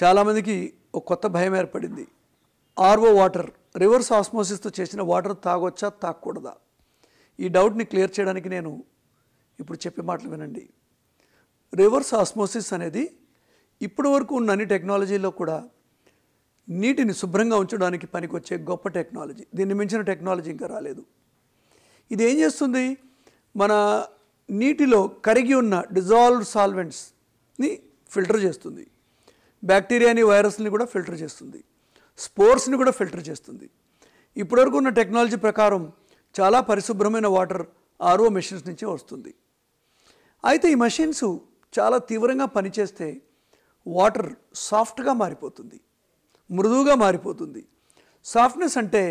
చాలామందికి ఒక కొత్త భయం ఏర్పడింది ఆర్ఓ వాటర్ రివర్స్ ఆస్మోసిస్తో చేసిన వాటర్ తాగొచ్చా తాగకూడదా ఈ డౌట్ని క్లియర్ చేయడానికి నేను ఇప్పుడు చెప్పే మాటలు వినండి రివర్స్ ఆస్మోసిస్ అనేది ఇప్పటి వరకు ఉన్న అన్ని టెక్నాలజీలో కూడా నీటిని శుభ్రంగా ఉంచడానికి పనికొచ్చే గొప్ప టెక్నాలజీ దీన్ని మించిన టెక్నాలజీ ఇంకా రాలేదు ఇది ఏం చేస్తుంది మన నీటిలో కరిగి ఉన్న డిజాల్వ్డ్ సాల్వెంట్స్ని ఫిల్టర్ చేస్తుంది బ్యాక్టీరియాని వైరస్ని కూడా ఫిల్టర్ చేస్తుంది స్పోర్స్ని కూడా ఫిల్టర్ చేస్తుంది ఇప్పటివరకు ఉన్న టెక్నాలజీ ప్రకారం చాలా పరిశుభ్రమైన వాటర్ ఆర్ఓ మెషిన్స్ నుంచే వస్తుంది అయితే ఈ మెషిన్స్ చాలా తీవ్రంగా పనిచేస్తే వాటర్ సాఫ్ట్గా మారిపోతుంది మృదువుగా మారిపోతుంది సాఫ్ట్నెస్ అంటే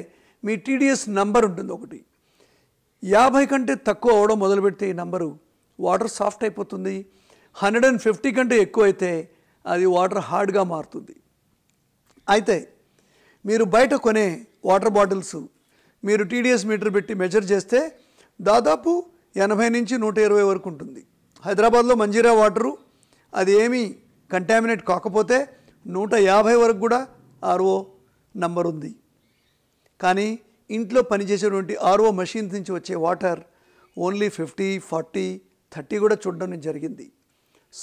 మీ టీడీఎస్ నంబర్ ఉంటుంది ఒకటి యాభై కంటే తక్కువ అవడం మొదలుపెడితే ఈ నంబరు వాటర్ సాఫ్ట్ అయిపోతుంది హండ్రెడ్ అండ్ ఫిఫ్టీ కంటే ఎక్కువ అయితే అది వాటర్ హార్డ్గా మారుతుంది అయితే మీరు బయట కొనే వాటర్ బాటిల్స్ మీరు టీడీఎస్ మీటర్ పెట్టి మెజర్ చేస్తే దాదాపు ఎనభై నుంచి నూట ఇరవై వరకు ఉంటుంది హైదరాబాద్లో మంజీరా వాటరు అది ఏమీ కంటామినేట్ కాకపోతే నూట యాభై వరకు కూడా ఆర్ఓ నంబర్ ఉంది కానీ ఇంట్లో పనిచేసేటువంటి ఆర్ఓ మషిన్స్ నుంచి వచ్చే water only fifty forty thirty కూడా చూడడం జరిగింది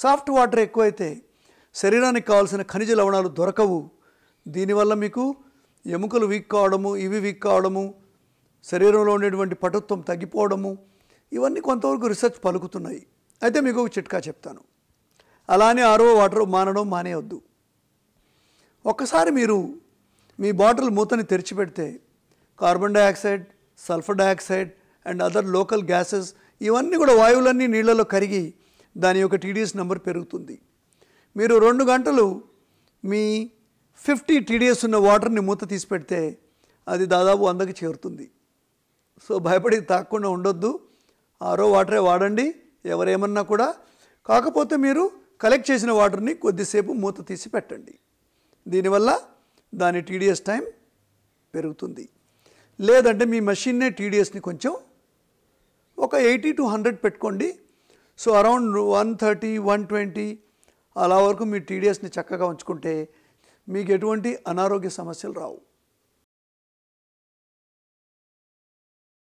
సాఫ్ట్ వాటర్ ఎక్కువైతే శరీరానికి కావాల్సిన ఖనిజ లవణాలు దొరకవు దీనివల్ల మీకు ఎముకలు వీక్ కావడము ఇవి వీక్ కావడము శరీరంలో ఉండేటువంటి పటుత్వం తగ్గిపోవడము ఇవన్నీ కొంతవరకు రీసెర్చ్ పలుకుతున్నాయి అయితే మీకు ఒక చిట్కా చెప్తాను అలానే ఆరో వాటర్ మానడం మానేయొద్దు ఒక్కసారి మీరు మీ బాటిల్ మూతని తెరిచిపెడితే carbon dioxide sulphur dioxide and other local gases ఇవన్నీ కూడా వాయువులన్నీ నీళ్లలో కరిగి దాని యొక్క టీడీఎస్ నెంబర్ పెరుగుతుంది మీరు రెండు గంటలు మీ ఫిఫ్టీ టీడీఎస్ ఉన్న వాటర్ని మూత తీసి పెడితే అది దాదాపు వందకి చేరుతుంది సో భయపడి తాకుండా ఉండొద్దు ఆరో వాటరే వాడండి ఎవరేమన్నా కూడా కాకపోతే మీరు కలెక్ట్ చేసిన వాటర్ని కొద్దిసేపు మూత తీసి పెట్టండి దీనివల్ల దాని టీడీఎస్ టైం పెరుగుతుంది లేదంటే మీ మెషిన్నే టీడీఎస్ని కొంచెం ఒక ఎయిటీ టు హండ్రెడ్ పెట్టుకోండి so around one thirty one twenty అలా వరకు మీ టీడీఎస్ని చక్కగా ఉంచుకుంటే మీకు ఎటువంటి అనారోగ్య సమస్యలు రావు